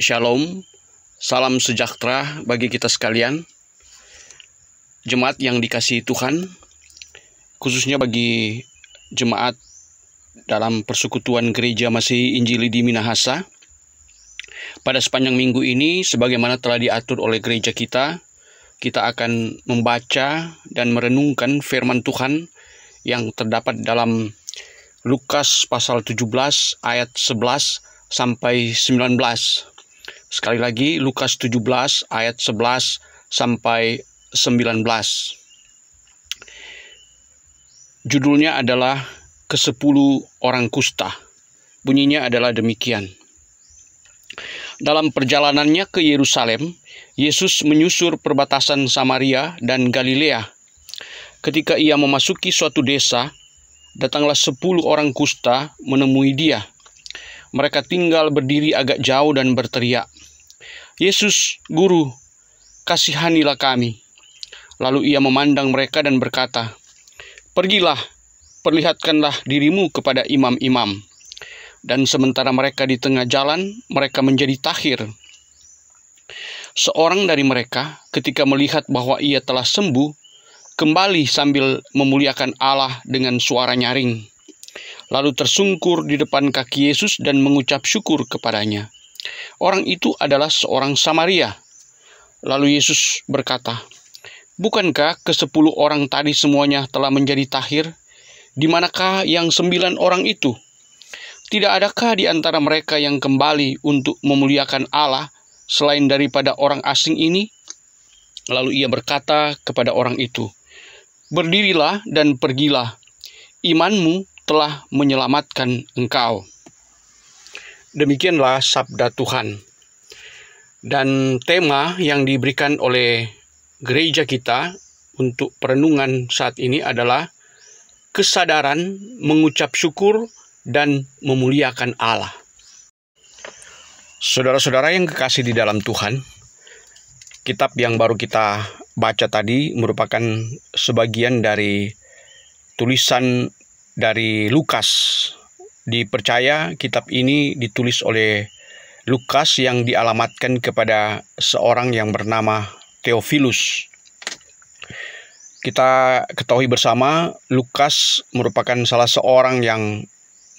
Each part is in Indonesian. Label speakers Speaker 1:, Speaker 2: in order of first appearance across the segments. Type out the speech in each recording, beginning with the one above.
Speaker 1: Shalom, salam sejahtera bagi kita sekalian, jemaat yang dikasih Tuhan, khususnya bagi jemaat dalam persekutuan gereja masih Injili di Minahasa. Pada sepanjang minggu ini, sebagaimana telah diatur oleh gereja kita, kita akan membaca dan merenungkan firman Tuhan yang terdapat dalam Lukas pasal 17 ayat 11 sampai 19. Sekali lagi Lukas 17 ayat 11 sampai 19. Judulnya adalah Kesepuluh Orang Kusta. Bunyinya adalah demikian. Dalam perjalanannya ke Yerusalem, Yesus menyusur perbatasan Samaria dan Galilea. Ketika ia memasuki suatu desa, datanglah sepuluh orang kusta menemui dia. Mereka tinggal berdiri agak jauh dan berteriak, Yesus, Guru, kasihanilah kami. Lalu ia memandang mereka dan berkata, Pergilah, perlihatkanlah dirimu kepada imam-imam. Dan sementara mereka di tengah jalan, mereka menjadi tahir. Seorang dari mereka, ketika melihat bahwa ia telah sembuh, kembali sambil memuliakan Allah dengan suara nyaring. Lalu tersungkur di depan kaki Yesus dan mengucap syukur kepadanya. Orang itu adalah seorang Samaria. Lalu Yesus berkata, Bukankah ke sepuluh orang tadi semuanya telah menjadi tahir? Di manakah yang sembilan orang itu? Tidak adakah di antara mereka yang kembali untuk memuliakan Allah selain daripada orang asing ini? Lalu ia berkata kepada orang itu, Berdirilah dan pergilah, imanmu telah menyelamatkan engkau. Demikianlah sabda Tuhan. Dan tema yang diberikan oleh gereja kita untuk perenungan saat ini adalah kesadaran mengucap syukur dan memuliakan Allah. Saudara-saudara yang kekasih di dalam Tuhan, kitab yang baru kita baca tadi merupakan sebagian dari tulisan dari Lukas Dipercaya kitab ini ditulis oleh Lukas yang dialamatkan kepada seorang yang bernama Theophilus. Kita ketahui bersama Lukas merupakan salah seorang yang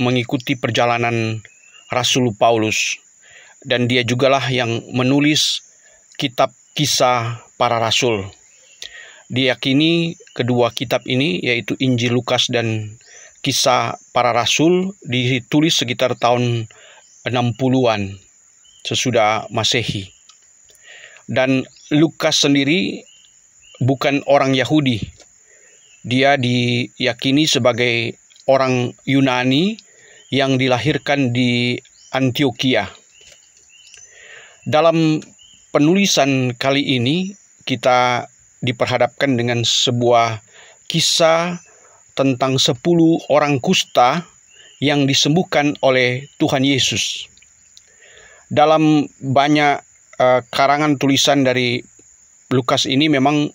Speaker 1: mengikuti perjalanan Rasul Paulus dan dia jugalah yang menulis kitab kisah para rasul. Diyakini kedua kitab ini yaitu Injil Lukas dan kisah para rasul ditulis sekitar tahun 60-an sesudah Masehi. Dan Lukas sendiri bukan orang Yahudi. Dia diyakini sebagai orang Yunani yang dilahirkan di Antioquia. Dalam penulisan kali ini kita diperhadapkan dengan sebuah kisah tentang sepuluh orang kusta yang disembuhkan oleh Tuhan Yesus. Dalam banyak uh, karangan tulisan dari Lukas ini memang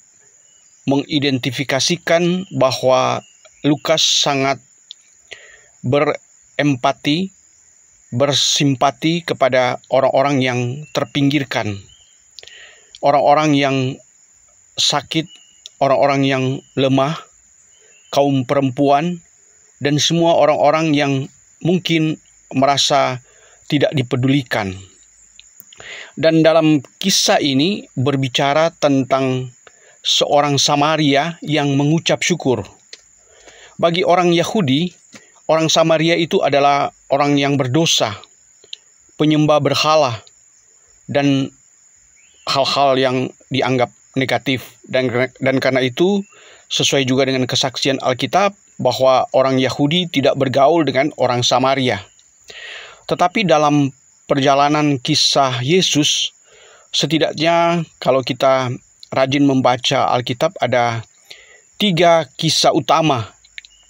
Speaker 1: mengidentifikasikan bahwa Lukas sangat berempati, bersimpati kepada orang-orang yang terpinggirkan, orang-orang yang sakit, orang-orang yang lemah, kaum perempuan, dan semua orang-orang yang mungkin merasa tidak dipedulikan. Dan dalam kisah ini berbicara tentang seorang Samaria yang mengucap syukur. Bagi orang Yahudi, orang Samaria itu adalah orang yang berdosa, penyembah berhala, dan hal-hal yang dianggap negatif dan dan karena itu Sesuai juga dengan kesaksian Alkitab bahwa orang Yahudi tidak bergaul dengan orang Samaria. Tetapi dalam perjalanan kisah Yesus, setidaknya kalau kita rajin membaca Alkitab ada tiga kisah utama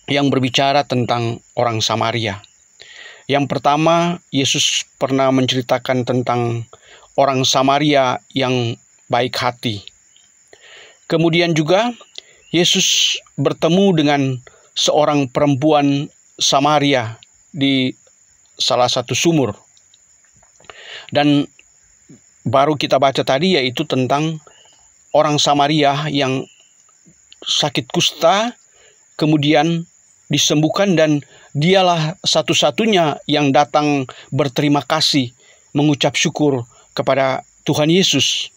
Speaker 1: yang berbicara tentang orang Samaria. Yang pertama, Yesus pernah menceritakan tentang orang Samaria yang baik hati. Kemudian juga Yesus bertemu dengan seorang perempuan Samaria di salah satu sumur. Dan baru kita baca tadi yaitu tentang orang Samaria yang sakit kusta kemudian disembuhkan dan dialah satu-satunya yang datang berterima kasih mengucap syukur kepada Tuhan Yesus.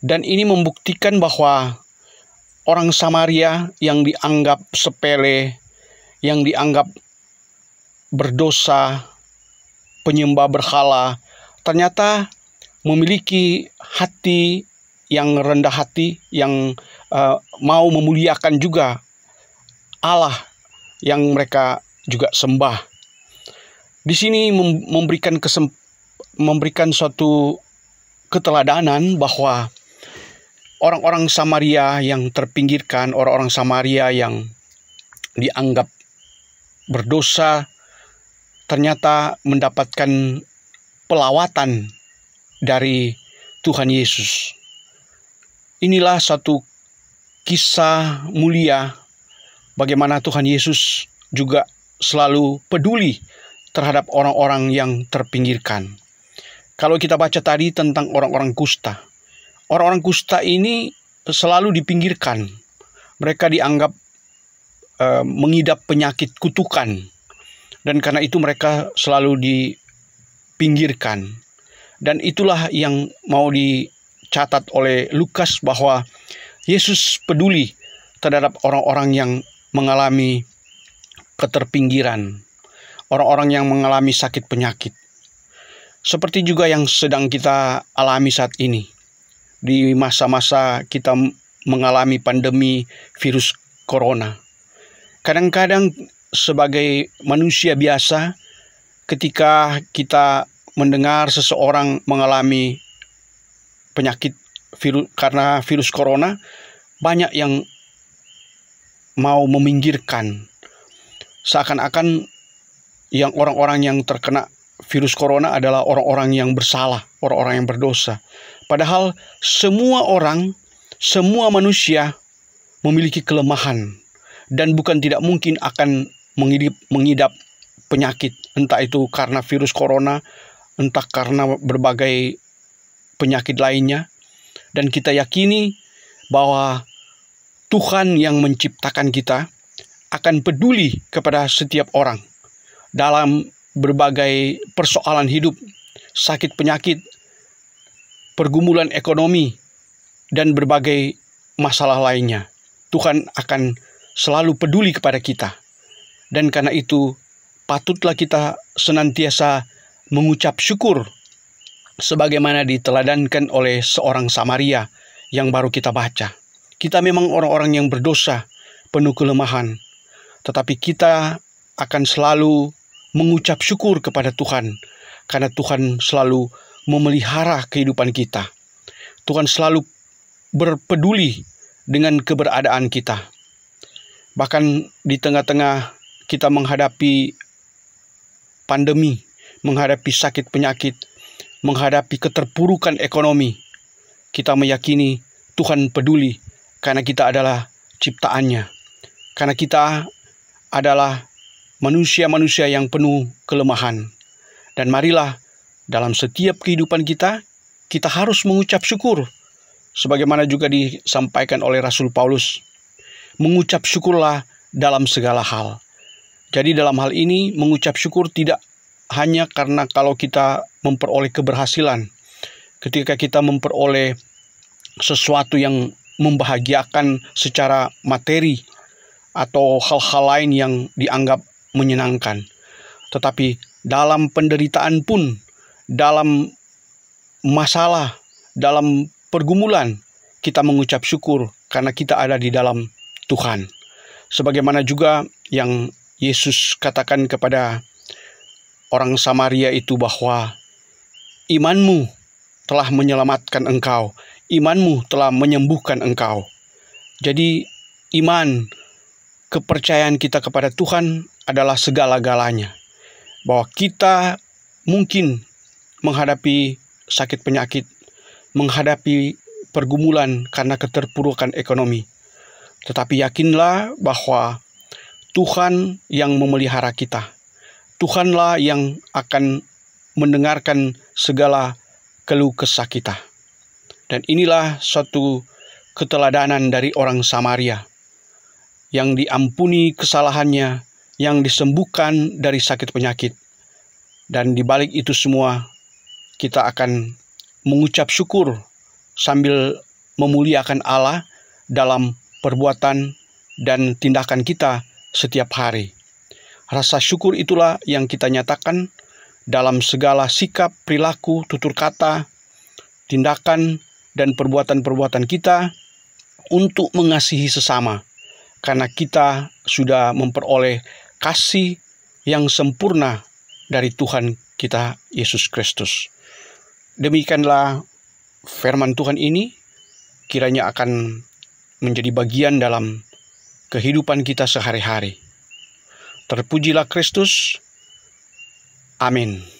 Speaker 1: Dan ini membuktikan bahwa orang Samaria yang dianggap sepele, yang dianggap berdosa, penyembah berhala, ternyata memiliki hati yang rendah hati, yang uh, mau memuliakan juga Allah yang mereka juga sembah. Di sini memberikan kesem memberikan suatu keteladanan bahwa orang-orang Samaria yang terpinggirkan, orang-orang Samaria yang dianggap berdosa, ternyata mendapatkan pelawatan dari Tuhan Yesus. Inilah satu kisah mulia bagaimana Tuhan Yesus juga selalu peduli terhadap orang-orang yang terpinggirkan. Kalau kita baca tadi tentang orang-orang kusta, orang-orang kusta ini selalu dipinggirkan. Mereka dianggap e, mengidap penyakit kutukan dan karena itu mereka selalu dipinggirkan. Dan itulah yang mau dicatat oleh Lukas bahwa Yesus peduli terhadap orang-orang yang mengalami keterpinggiran, orang-orang yang mengalami sakit penyakit. Seperti juga yang sedang kita alami saat ini di masa-masa kita mengalami pandemi virus corona. Kadang-kadang sebagai manusia biasa ketika kita mendengar seseorang mengalami penyakit virus karena virus corona banyak yang mau meminggirkan seakan-akan yang orang-orang yang terkena virus corona adalah orang-orang yang bersalah, orang-orang yang berdosa. Padahal semua orang, semua manusia memiliki kelemahan dan bukan tidak mungkin akan mengidap, mengidap penyakit, entah itu karena virus corona, entah karena berbagai penyakit lainnya. Dan kita yakini bahwa Tuhan yang menciptakan kita akan peduli kepada setiap orang dalam berbagai persoalan hidup, sakit penyakit, pergumulan ekonomi, dan berbagai masalah lainnya. Tuhan akan selalu peduli kepada kita. Dan karena itu, patutlah kita senantiasa mengucap syukur sebagaimana diteladankan oleh seorang Samaria yang baru kita baca. Kita memang orang-orang yang berdosa, penuh kelemahan, tetapi kita akan selalu mengucap syukur kepada Tuhan karena Tuhan selalu memelihara kehidupan kita. Tuhan selalu berpeduli dengan keberadaan kita. Bahkan di tengah-tengah kita menghadapi pandemi, menghadapi sakit penyakit, menghadapi keterpurukan ekonomi, kita meyakini Tuhan peduli karena kita adalah ciptaannya. Karena kita adalah manusia-manusia yang penuh kelemahan. Dan marilah dalam setiap kehidupan kita, kita harus mengucap syukur. Sebagaimana juga disampaikan oleh Rasul Paulus. Mengucap syukurlah dalam segala hal. Jadi dalam hal ini mengucap syukur tidak hanya karena kalau kita memperoleh keberhasilan. Ketika kita memperoleh sesuatu yang membahagiakan secara materi atau hal-hal lain yang dianggap menyenangkan. Tetapi dalam penderitaan pun dalam masalah, dalam pergumulan, kita mengucap syukur karena kita ada di dalam Tuhan. Sebagaimana juga yang Yesus katakan kepada orang Samaria itu bahwa imanmu telah menyelamatkan engkau, imanmu telah menyembuhkan engkau. Jadi iman, kepercayaan kita kepada Tuhan adalah segala-galanya. Bahwa kita mungkin menghadapi sakit penyakit, menghadapi pergumulan karena keterpurukan ekonomi. Tetapi yakinlah bahwa Tuhan yang memelihara kita. Tuhanlah yang akan mendengarkan segala keluh kesah kita. Dan inilah suatu keteladanan dari orang Samaria yang diampuni kesalahannya, yang disembuhkan dari sakit penyakit. Dan dibalik itu semua, kita akan mengucap syukur sambil memuliakan Allah dalam perbuatan dan tindakan kita setiap hari. Rasa syukur itulah yang kita nyatakan dalam segala sikap, perilaku, tutur kata, tindakan, dan perbuatan-perbuatan kita untuk mengasihi sesama, karena kita sudah memperoleh kasih yang sempurna dari Tuhan kita Yesus Kristus. Demikianlah firman Tuhan ini kiranya akan menjadi bagian dalam kehidupan kita sehari-hari. Terpujilah Kristus. Amin.